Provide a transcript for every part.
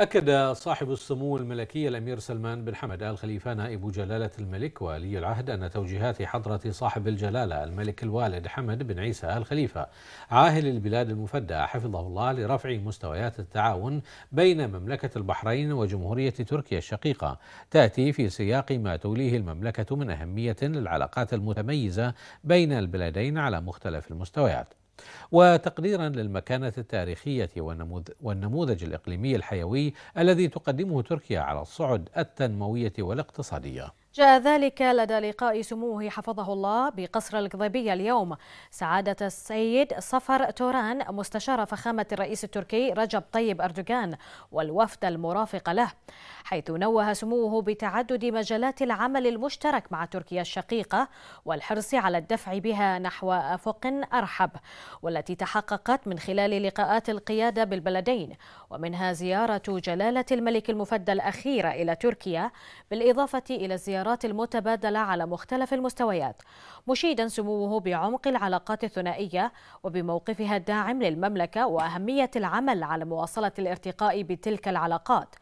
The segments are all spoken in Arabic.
أكد صاحب السمو الملكي الأمير سلمان بن حمد آل خليفة نائب جلالة الملك ولي العهد أن توجيهات حضرة صاحب الجلالة الملك الوالد حمد بن عيسى آل خليفة عاهل البلاد المفدى حفظه الله لرفع مستويات التعاون بين مملكة البحرين وجمهورية تركيا الشقيقة تأتي في سياق ما توليه المملكة من أهمية للعلاقات المتميزة بين البلدين على مختلف المستويات وتقديرا للمكانة التاريخية والنموذج الإقليمي الحيوي الذي تقدمه تركيا على الصعد التنموية والاقتصادية جاء ذلك لدى لقاء سموه حفظه الله بقصر القضيبية اليوم سعادة السيد صفر توران مستشار فخامة الرئيس التركي رجب طيب أردوغان والوفد المرافق له حيث نوه سموه بتعدد مجالات العمل المشترك مع تركيا الشقيقة والحرص على الدفع بها نحو أفق أرحب والتي تحققت من خلال لقاءات القيادة بالبلدين ومنها زيارة جلالة الملك المفدى الأخيرة إلى تركيا بالإضافة إلى زيارة التيارات المتبادلة على مختلف المستويات مشيدا سموه بعمق العلاقات الثنائية وبموقفها الداعم للمملكة وأهمية العمل على مواصلة الارتقاء بتلك العلاقات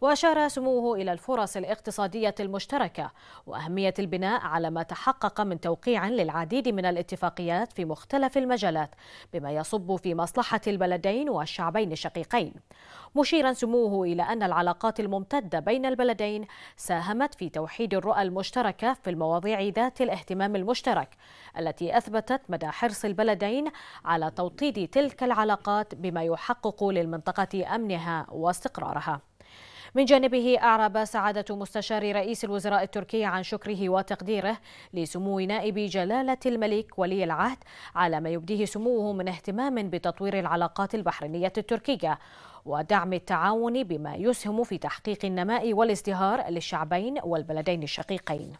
وأشار سموه إلى الفرص الاقتصادية المشتركة وأهمية البناء على ما تحقق من توقيع للعديد من الاتفاقيات في مختلف المجالات بما يصب في مصلحة البلدين والشعبين الشقيقين مشيرا سموه إلى أن العلاقات الممتدة بين البلدين ساهمت في توحيد الرؤى المشتركة في المواضيع ذات الاهتمام المشترك التي أثبتت مدى حرص البلدين على توطيد تلك العلاقات بما يحقق للمنطقة أمنها واستقرارها من جانبه أعرب سعادة مستشار رئيس الوزراء التركي عن شكره وتقديره لسمو نائب جلالة الملك ولي العهد على ما يبديه سموه من اهتمام بتطوير العلاقات البحرينية التركية ودعم التعاون بما يسهم في تحقيق النماء والازدهار للشعبين والبلدين الشقيقين